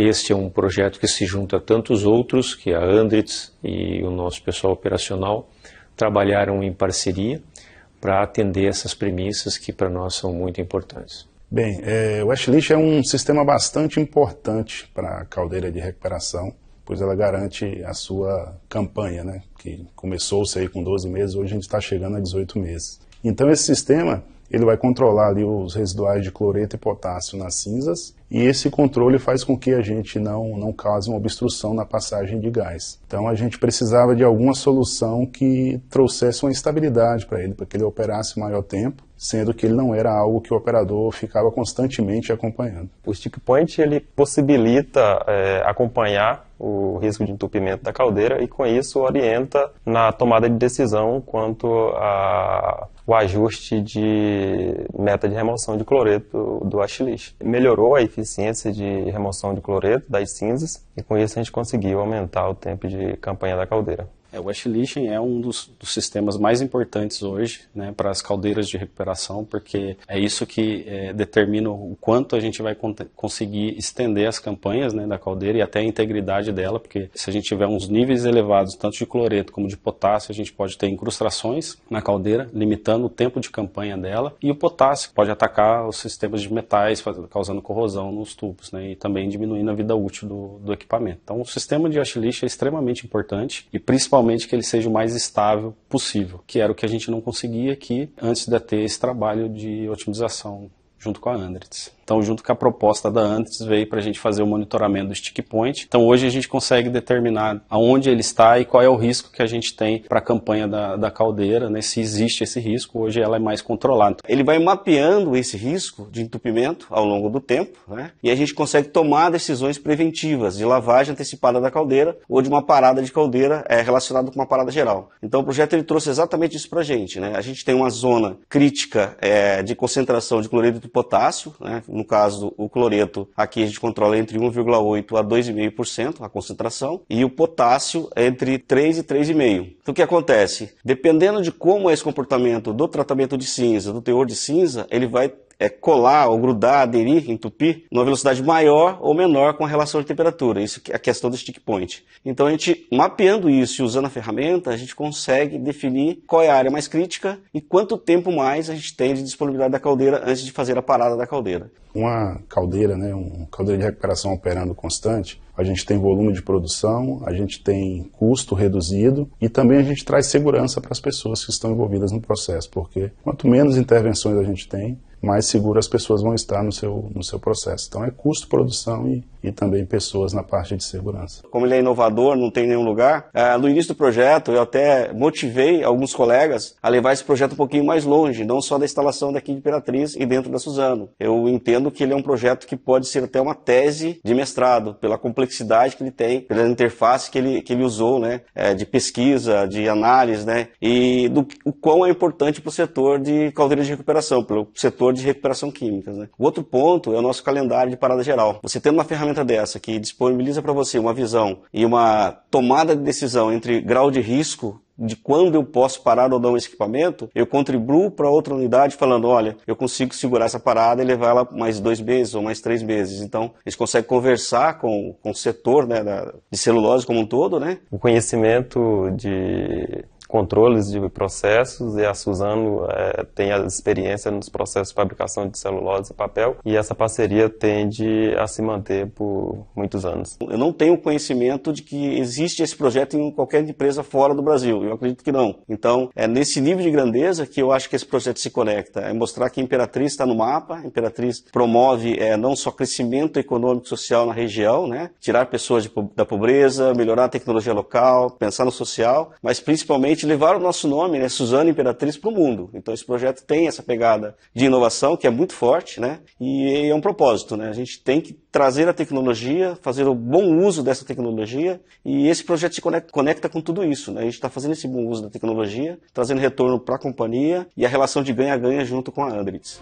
Este é um projeto que se junta a tantos outros que a Andritz e o nosso pessoal operacional trabalharam em parceria para atender essas premissas que para nós são muito importantes. Bem, é, o Ashlist é um sistema bastante importante para a caldeira de recuperação, pois ela garante a sua campanha, né? que começou-se aí com 12 meses, hoje a gente está chegando a 18 meses. Então esse sistema ele vai controlar ali os residuais de cloreto e potássio nas cinzas, e esse controle faz com que a gente não, não cause uma obstrução na passagem de gás. Então a gente precisava de alguma solução que trouxesse uma estabilidade para ele, para que ele operasse maior tempo, sendo que ele não era algo que o operador ficava constantemente acompanhando. O stick point ele possibilita é, acompanhar o risco de entupimento da caldeira e com isso orienta na tomada de decisão quanto a o ajuste de meta de remoção de cloreto do Achilis. Melhorou a eficiência de remoção de cloreto das cinzas e com isso a gente conseguiu aumentar o tempo de campanha da caldeira. É, o Westlist é um dos, dos, sistemas mais importantes hoje né, para as caldeiras de recuperação, porque é isso que é, determina o quanto a gente vai con conseguir estender as campanhas né, da caldeira e até a integridade dela, porque se a gente tiver uns níveis elevados, tanto de cloreto como de potássio, a gente pode ter incrustações na caldeira, limitando o tempo de campanha dela, e o potássio pode atacar os sistemas de metais, causando corrosão nos tubos né, e também diminuindo a vida útil do, do equipamento. Então, o sistema de ash Westlist é extremamente importante e principalmente principalmente que ele seja o mais estável possível, que era o que a gente não conseguia aqui antes de ter esse trabalho de otimização junto com a Andritz. Então, junto com a proposta da antes, veio para a gente fazer o monitoramento do stick point. Então, hoje a gente consegue determinar aonde ele está e qual é o risco que a gente tem para a campanha da, da caldeira, né? se existe esse risco, hoje ela é mais controlada. Ele vai mapeando esse risco de entupimento ao longo do tempo né? e a gente consegue tomar decisões preventivas de lavagem antecipada da caldeira ou de uma parada de caldeira é, relacionada com uma parada geral. Então, o projeto ele trouxe exatamente isso para a gente. Né? A gente tem uma zona crítica é, de concentração de cloreto de potássio, né? no caso o cloreto, aqui a gente controla entre 1,8 a 2,5% a concentração, e o potássio é entre 3 e 3,5. Então o que acontece? Dependendo de como é esse comportamento do tratamento de cinza, do teor de cinza, ele vai é, colar ou grudar, aderir, entupir, numa velocidade maior ou menor com relação de temperatura. Isso é a questão do stick point. Então a gente, mapeando isso e usando a ferramenta, a gente consegue definir qual é a área mais crítica e quanto tempo mais a gente tem de disponibilidade da caldeira antes de fazer a parada da caldeira. Uma caldeira, né, um caldeira de recuperação operando constante, a gente tem volume de produção, a gente tem custo reduzido e também a gente traz segurança para as pessoas que estão envolvidas no processo, porque quanto menos intervenções a gente tem, mais seguro as pessoas vão estar no seu, no seu processo. Então é custo, produção e, e também pessoas na parte de segurança. Como ele é inovador, não tem nenhum lugar, é, no início do projeto eu até motivei alguns colegas a levar esse projeto um pouquinho mais longe, não só da instalação daqui de Imperatriz e dentro da Suzano. Eu entendo que ele é um projeto que pode ser até uma tese de mestrado, pela complexidade que ele tem, pela interface que ele, que ele usou, né, é, de pesquisa, de análise, né, e do o quão é importante para o setor de caldeira de recuperação, para o setor de recuperação química. Né? O outro ponto é o nosso calendário de parada geral. Você tendo uma ferramenta dessa que disponibiliza para você uma visão e uma tomada de decisão entre grau de risco de quando eu posso parar ou não esse equipamento, eu contribuo para outra unidade falando, olha, eu consigo segurar essa parada e levar ela mais dois meses ou mais três meses. Então, eles conseguem conversar com, com o setor né, da, de celulose como um todo, né? O conhecimento de controles de processos e a Suzano é, tem a experiência nos processos de fabricação de celulose e papel e essa parceria tende a se manter por muitos anos. Eu não tenho conhecimento de que existe esse projeto em qualquer empresa fora do Brasil, eu acredito que não. Então é nesse nível de grandeza que eu acho que esse projeto se conecta, é mostrar que a Imperatriz está no mapa, a Imperatriz promove é, não só crescimento econômico e social na região, né? tirar pessoas de, da pobreza, melhorar a tecnologia local, pensar no social, mas principalmente gente levar o nosso nome, né, Suzana Imperatriz, para o mundo. Então esse projeto tem essa pegada de inovação, que é muito forte, né? E é um propósito, né? A gente tem que trazer a tecnologia, fazer o bom uso dessa tecnologia, e esse projeto se conecta, conecta com tudo isso, né? A gente está fazendo esse bom uso da tecnologia, trazendo retorno para a companhia e a relação de ganha-ganha junto com a Andritz.